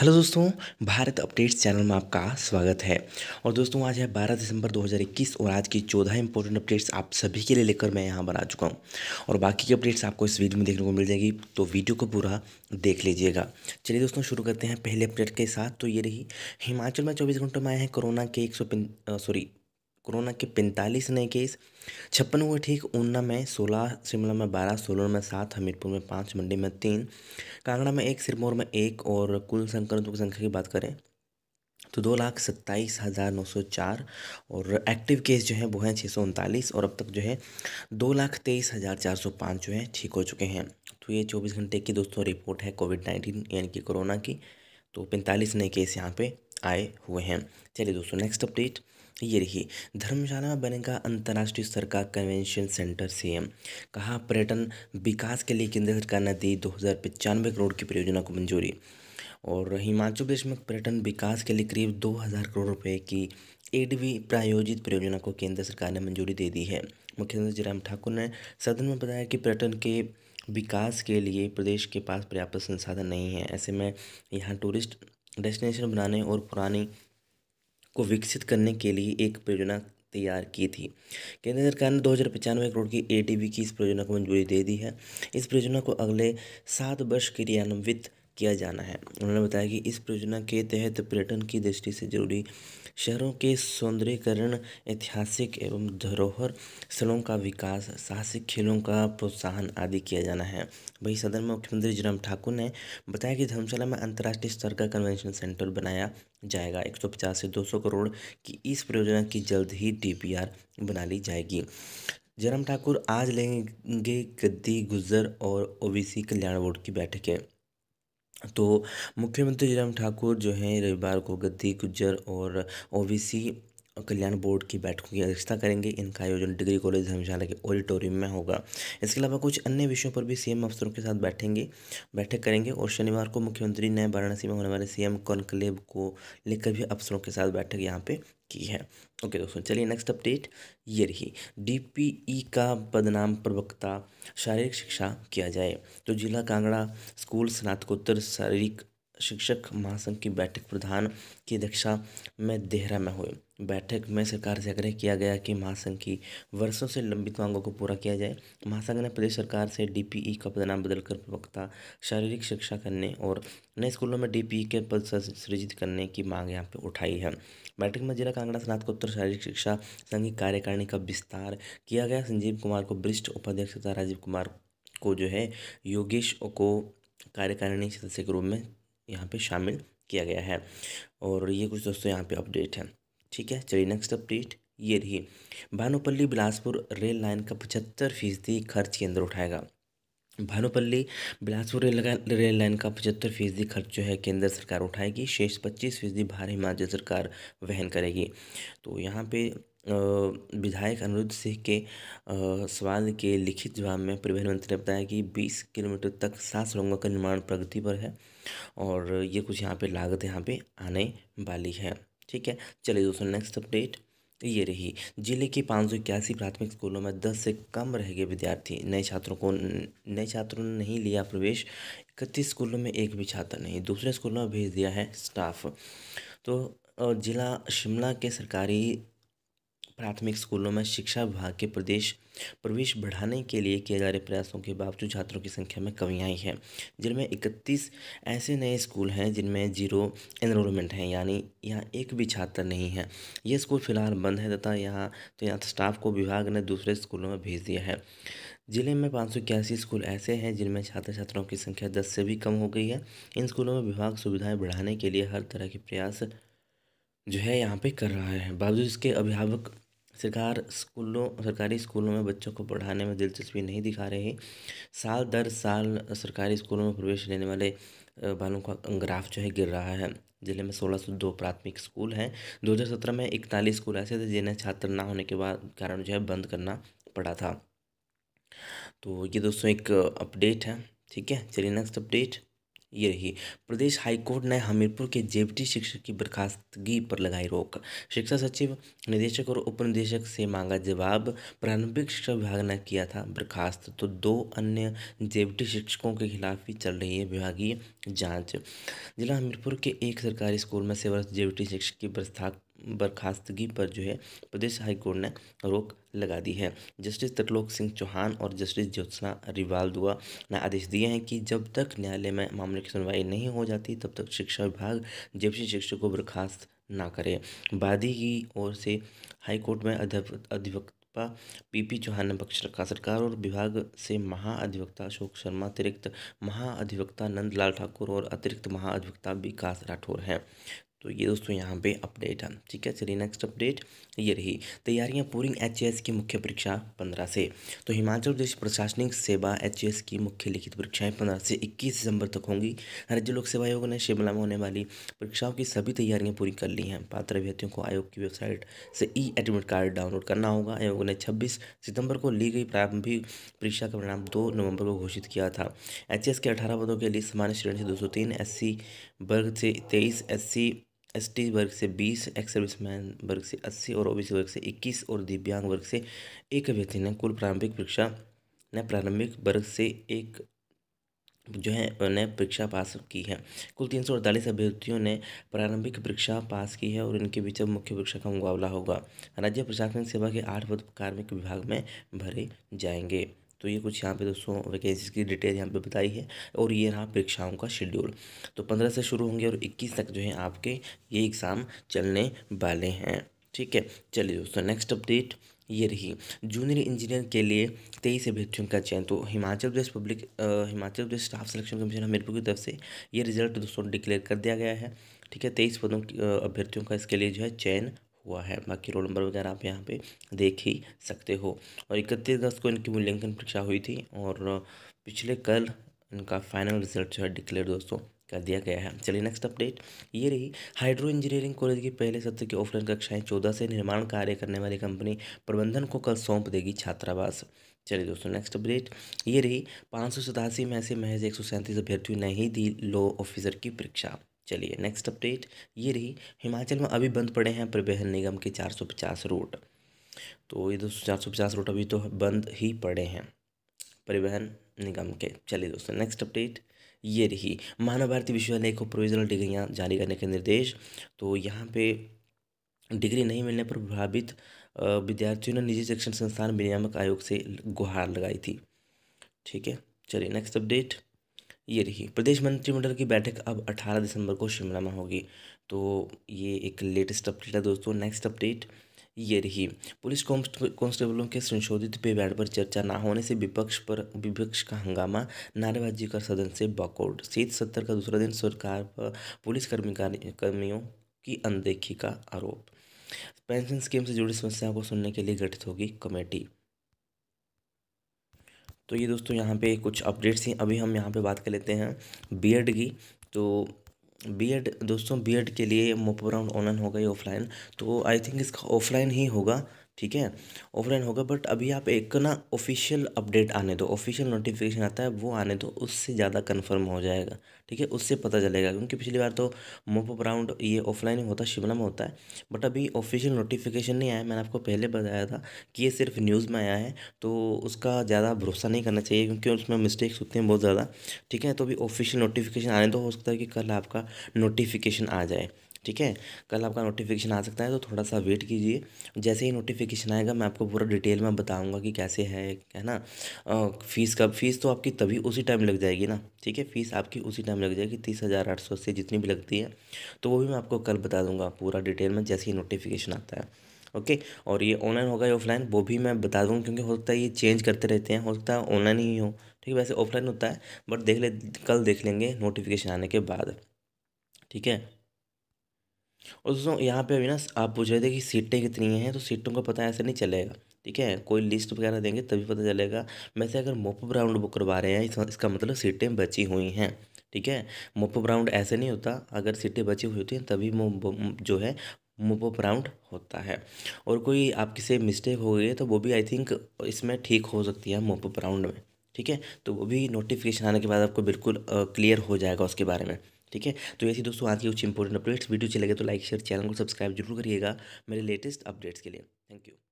hello दोस्तों Bharat updates channel में आपका स्वागत है और दोस्तों आज है 12 दिसंबर 2021 और आज की चौदह इंपॉर्टेंट अपडेट्स आप सभी के लिए लेकर मैं यहाँ बना चुका हूँ और बाकी की अपडेट्स आपको इस वीडियो में देखने को मिल जाएगी तो वीडियो को पूरा देख लीजिएगा चलिए दोस्तों शुरू करते हैं पहले अपडेट के साथ तो ये रही हिमाचल में चौबीस घंटों में आए हैं कोरोना के एक सौ सॉरी कोरोना के पैंतालीस नए केस छप्पन हुए ठीक ऊना में सोलह शिमला में बारह सोलन में सात हमीरपुर में पाँच मंडी में तीन कांगड़ा में एक सिरमौर में एक और कुल संक्रमितों की संख्या की बात करें तो दो लाख सत्ताईस हज़ार नौ सौ चार और एक्टिव केस जो है वो हैं छः सौ उनतालीस और अब तक जो है दो लाख तेईस हज़ार चार सौ पाँच जो हैं ठीक हो चुके हैं तो ये चौबीस घंटे की दोस्तों रिपोर्ट है कोविड नाइन्टीन यानी कि कोरोना की तो पैंतालीस नए केस यहाँ पे आए हुए हैं चलिए दोस्तों नेक्स्ट अपडेट ये रही धर्मशाला में बनेगा अंतर्राष्ट्रीय सरकार कन्वेंशन सेंटर एम कहा पर्यटन विकास के लिए केंद्र सरकार ने दी दो हज़ार पचानवे करोड़ की परियोजना को मंजूरी और हिमाचल प्रदेश में पर्यटन विकास के लिए करीब दो हज़ार करोड़ रुपए की एडवी प्रायोजित परियोजना को केंद्र सरकार ने मंजूरी दे दी है मुख्यमंत्री जयराम ठाकुर ने सदन में बताया कि पर्यटन के विकास के लिए प्रदेश के पास पर्याप्त संसाधन नहीं है ऐसे में यहाँ टूरिस्ट डेस्टिनेशन बनाने और पुरानी को विकसित करने के लिए एक परियोजना तैयार की थी केंद्र सरकार ने दो हज़ार पचानवे करोड़ की एडीबी की इस परियोजना को मंजूरी दे दी है इस परियोजना को अगले सात वर्ष के लिए किया जाना है उन्होंने बताया कि इस परियोजना के तहत पर्यटन की दृष्टि से जरूरी शहरों के सौंदर्यकरण ऐतिहासिक एवं धरोहर स्थलों का विकास साहसिक खेलों का प्रोत्साहन आदि किया जाना है वहीं सदन में मुख्यमंत्री जयराम ठाकुर ने बताया कि धर्मशाला में अंतर्राष्ट्रीय स्तर का कन्वेंशन सेंटर बनाया जाएगा 150 से 200 करोड़ की इस परियोजना की जल्द ही डी बना ली जाएगी जयराम ठाकुर आज लेंगे गद्दी गुजर और ओबीसी कल्याण बोर्ड की बैठकें तो मुख्यमंत्री जयराम ठाकुर जो हैं रविवार को गद्दी गुज्जर और ओबीसी कल्याण बोर्ड की बैठकों की अध्यक्षता करेंगे इनका आयोजन डिग्री कॉलेज धर्मशाला के ऑडिटोरियम में होगा इसके अलावा कुछ अन्य विषयों पर भी सीएम अफसरों के साथ बैठेंगे बैठक करेंगे और शनिवार को मुख्यमंत्री ने वाराणसी में होने वाले सीएम कॉन्क्लेव को लेकर भी अफसरों के साथ बैठक यहाँ पर की है ओके दोस्तों चलिए नेक्स्ट अपडेट ये रही डीपीई e का बदनाम प्रवक्ता शारीरिक शिक्षा किया जाए तो जिला कांगड़ा स्कूल स्नातकोत्तर शारीरिक शिक्षक महासंघ की बैठक प्रधान की अध्यक्षता में देहरा में हुई बैठक में सरकार से आग्रह किया गया कि महासंघ की वर्षों से लंबित मांगों को पूरा किया जाए महासंघ ने प्रदेश सरकार से डीपीई का पदनाम बदलकर प्रवक्ता शारीरिक शिक्षा करने और नए स्कूलों में डीपीई के पद सृजित करने की मांग यहाँ पे उठाई है बैठक में जिला कांगड़ा स्नातकोत्तर शारीरिक शिक्षा संघ की कार्यकारिणी का विस्तार किया गया संजीव कुमार को वरिष्ठ उपाध्यक्ष तथा राजीव कुमार को जो है योगेश को कार्यकारिणी सदस्य के रूप में यहाँ पे शामिल किया गया है और ये कुछ दोस्तों यहाँ पे अपडेट है ठीक है चलिए नेक्स्ट अपडेट ये रही भानुपल्ली बिलासपुर रेल लाइन का पचहत्तर फीसदी खर्च केंद्र उठाएगा Bhanupalli Bilaspur rail rail line का पचहत्तर फीसदी खर्च जो है केंद्र सरकार उठाएगी शेष पच्चीस फीसदी भार हिमाचल सरकार वहन करेगी तो यहाँ पे विधायक अनिरुद्ध सिंह के सवाल के लिखित जवाब में परिवहन मंत्री ने बताया कि बीस किलोमीटर तक सात सुरंगों का निर्माण प्रगति पर है और ये कुछ यहाँ पे लागत यहाँ पे आने वाली है ठीक है चलिए दोस्तों नेक्स्ट अपडेट ये रही जिले के पाँच सौ इक्यासी प्राथमिक स्कूलों में दस से कम रह गए विद्यार्थी नए छात्रों को नए छात्रों ने नहीं लिया प्रवेश इकतीस स्कूलों में एक भी छात्र नहीं दूसरे स्कूलों में भेज दिया है स्टाफ तो जिला शिमला के सरकारी प्राथमिक स्कूलों में शिक्षा विभाग के प्रदेश प्रवेश बढ़ाने के लिए किए जा रहे प्रयासों के बावजूद छात्रों की संख्या में कमी आई है जिनमें इकतीस ऐसे नए स्कूल हैं जिनमें जीरो एनरोलमेंट हैं यानी यहाँ एक भी छात्र नहीं है ये स्कूल फिलहाल बंद है तथा यहाँ तो यहाँ स्टाफ तो को विभाग ने दूसरे स्कूलों में भेज दिया है जिले में पाँच स्कूल ऐसे हैं जिनमें छात्र छात्राओं की संख्या दस से भी कम हो गई है इन स्कूलों में विभाग सुविधाएँ बढ़ाने के लिए हर तरह के प्रयास जो है यहाँ पे कर रहा है बावजूद इसके अभिभावक सरकार स्कूलों सरकारी स्कूलों में बच्चों को पढ़ाने में दिलचस्पी नहीं दिखा रही साल दर साल सरकारी स्कूलों में प्रवेश लेने वाले बालों का ग्राफ जो है गिर रहा है ज़िले में सोलह सौ दो प्राथमिक स्कूल हैं दो हज़ार सत्रह में इकतालीस स्कूल ऐसे थे जिन्हें छात्र ना होने के बाद कारण जो है बंद करना पड़ा था तो ये दोस्तों एक अपडेट है ठीक है चलिए नेक्स्ट अपडेट ये रही प्रदेश हाईकोर्ट ने हमीरपुर के जेबटी शिक्षक की बर्खास्तगी पर लगाई रोक शिक्षा सचिव निदेशक और उप निदेशक से मांगा जवाब प्रारंभिक शिक्षा विभाग ने किया था बर्खास्त तो दो अन्य जेबटी शिक्षकों के खिलाफ भी चल रही है विभागीय जाँच जिला हमीरपुर के एक सरकारी स्कूल में सेवरस जेबटी शिक्षक की बर्खास्त बर्खास्तगी पर जो है प्रदेश हाईकोर्ट ने रोक लगा दी है जस्टिस त्रिलोक सिंह चौहान और जस्टिस ज्योत्सना रिवालदुआ ने आदेश दिए हैं कि जब तक न्यायालय में मामले की सुनवाई नहीं हो जाती तब तक शिक्षा विभाग जेपी शिक्षक को बर्खास्त ना करे बाद की ओर से हाईकोर्ट में अधिवक्ता पी पीपी चौहान ने पक्ष रखा सरकार और विभाग से महाअधिवक्ता अशोक शर्मा अतिरिक्त महाअधिवक्ता नंदलाल ठाकुर और अतिरिक्त महाअधिवक्ता विकास राठौर हैं तो ये दोस्तों यहाँ पे अपडेट है ठीक है चलिए नेक्स्ट अपडेट ये रही तैयारियाँ पूरी एच की मुख्य परीक्षा पंद्रह से तो हिमाचल प्रदेश प्रशासनिक सेवा एच की मुख्य लिखित परीक्षाएं पंद्रह से इक्कीस दिसंबर तक होंगी राज्य लोक सेवा आयोग ने शिमला में होने वाली परीक्षाओं की सभी तैयारियाँ पूरी कर ली हैं पात्र अभ्यर्थियों को आयोग की वेबसाइट से ई एडमिट कार्ड डाउनलोड करना होगा आयोग ने छब्बीस सितंबर को ली गई प्रारंभिक परीक्षा का परिणाम दो नवंबर को घोषित किया था एच के अठारह पदों के लिए सामान्य श्रेणी से दो सौ तीन वर्ग से तेईस एस एस टी वर्ग से बीस एक्स सर्विसमैन वर्ग से अस्सी और ओबीसी वर्ग से इक्कीस और दिव्यांग वर्ग से एक अभ्यर्थी ने कुल प्रारंभिक परीक्षा ने प्रारंभिक वर्ग से एक जो है ने परीक्षा पास की है कुल तीन सौ अड़तालीस अभ्यर्थियों ने प्रारंभिक परीक्षा पास की है और इनके बीच मुख्य परीक्षा का मुकाबला होगा राज्य प्रशासनिक सेवा के आठ पद कार्मिक विभाग में भरे जाएंगे तो ये कुछ यहाँ पे दोस्तों वैकेंसीज की डिटेल यहाँ पे बताई है और ये रहा परीक्षाओं का शेड्यूल तो पंद्रह से शुरू होंगे और इक्कीस तक जो है आपके ये एग्ज़ाम चलने वाले हैं ठीक है चलिए दोस्तों नेक्स्ट अपडेट ये रही जूनियर इंजीनियर के लिए तेईस अभ्यर्थियों का चयन तो Himachal Pradesh public Himachal Pradesh staff selection commission Hamirpur की तरफ से ये रिजल्ट दोस्तों डिक्लेयर कर दिया गया है ठीक है तेईस पदों अभ्यर्थियों का इसके लिए जो है चयन हुआ है बाकी रोल नंबर वगैरह आप यहाँ पे देख ही सकते हो और इकतीस अगस्त को इनकी मूल्यांकन परीक्षा हुई थी और पिछले कल इनका फाइनल रिजल्ट जो है डिक्लेयर दोस्तों कर दिया गया है चलिए नेक्स्ट अपडेट ये रही हाइड्रो इंजीनियरिंग कॉलेज के पहले सत्र की ऑफलाइन कक्षाएं चौदह से निर्माण कार्य करने वाली कंपनी प्रबंधन को कल सौंप देगी छात्रावास चलिए दोस्तों नेक्स्ट अपडेट ये रही पाँच सौ सतासी में से महज एक सौ सैंतीस अभ्यर्थियों ने ही दी लॉ ऑफिसर की परीक्षा चलिए नेक्स्ट अपडेट ये रही हिमाचल में अभी बंद पड़े हैं परिवहन निगम के चार सौ पचास रोड तो ये दोस्तों चार सौ पचास रोड अभी तो बंद ही पड़े हैं परिवहन निगम के चलिए दोस्तों नेक्स्ट अपडेट ये रही मानव भारती विश्वविद्यालय को प्रोविजनल डिग्रियाँ जारी करने के निर्देश तो यहाँ पे डिग्री नहीं मिलने पर प्रभावित विद्यार्थियों ने निजी शिक्षण संस्थान विनियामक आयोग से गुहार लगाई थी ठीक है चलिए नेक्स्ट अपडेट ये रही प्रदेश मंत्रिमंडल की बैठक अब 18 दिसंबर को शिमला में होगी तो ये एक लेटेस्ट अपडेट है दोस्तों नेक्स्ट अपडेट ये रही पुलिस कांस्टेबलों के संशोधित पे बैठ पर चर्चा ना होने से विपक्ष पर विपक्ष का हंगामा नारेबाजी कर सदन से वॉकआउट शीत सत्तर का दूसरा दिन सरकार पर पुलिस कर्मी कर्मियों की अनदेखी का आरोप पेंशन स्कीम से जुड़ी समस्याओं को सुनने के लिए गठित होगी कमेटी तो ये दोस्तों यहाँ पे कुछ अपडेट्स हैं अभी हम यहाँ पे बात कर लेते हैं बीएड की तो बीएड दोस्तों बीएड के लिए मोपोराउंड ऑनलाइन होगा या ऑफलाइन तो आई थिंक इसका ऑफलाइन ही होगा ठीक है ऑफलाइन होगा बट अभी आप एक ना ऑफिशियल अपडेट आने दो ऑफिशियल नोटिफिकेशन आता है वो आने दो उससे ज़्यादा कंफर्म हो जाएगा ठीक है उससे पता चलेगा क्योंकि पिछली बार तो मोपअप राउंड ये ऑफलाइन होता शिमला में होता है बट अभी ऑफिशियल नोटिफिकेशन नहीं आया मैंने आपको पहले बताया था कि ये सिर्फ न्यूज़ में आया है तो उसका ज़्यादा भरोसा नहीं करना चाहिए क्योंकि उसमें मिस्टेक्स होते हैं बहुत ज़्यादा ठीक है तो अभी ऑफिशियल नोटिफिकेशन आने दो हो सकता है कि कल आपका नोटिफिकेशन आ जाए ठीक है कल आपका नोटिफिकेशन आ सकता है तो थोड़ा सा वेट कीजिए जैसे ही नोटिफिकेशन आएगा मैं आपको पूरा डिटेल में बताऊँगा कि कैसे है है ना फ़ीस कब फ़ीस तो आपकी तभी उसी टाइम लग जाएगी ना ठीक है फ़ीस आपकी उसी टाइम लग जाएगी तीस हज़ार आठ सौ से जितनी भी लगती है तो वो भी मैं आपको कल बता दूँगा पूरा डिटेल में जैसे ही नोटिफिकेशन आता है ओके और ये ऑनलाइन होगा या ऑफलाइन वो भी मैं बता दूँगा क्योंकि हो सकता है ये चेंज करते रहते हैं हो सकता है ऑनलाइन ही हो ठीक है वैसे ऑफलाइन होता है बट देख ले कल देख लेंगे नोटिफिकेशन आने के बाद ठीक है और दोस्तों यहाँ पे अभी ना आप पूछ रहे थे कि सीटें कितनी हैं तो सीटों का पता ऐसे नहीं चलेगा ठीक है कोई लिस्ट वगैरह देंगे तभी पता चलेगा वैसे अगर मोप ब्राउंड बुक करवा रहे हैं इसका, मतलब सीटें बची हुई हैं ठीक है मोप ब्राउंड ऐसे नहीं होता अगर सीटें बची हुई होती हैं तभी जो है मोप ब्राउंड होता है और कोई आप से मिस्टेक हो गई है तो वो भी आई थिंक इसमें ठीक हो सकती है मोप ब्राउंड में ठीक है तो वो भी नोटिफिकेशन आने के बाद आपको बिल्कुल क्लियर हो जाएगा उसके बारे में ठीक है तो ऐसी दोस्तों आज की कुछ इंपॉर्टेंट अपडेट्स वीडियो चले गए तो लाइक शेयर चैनल को सब्सक्राइब जरूर करिएगा मेरे लेटेस्ट अपडेट्स के लिए थैंक यू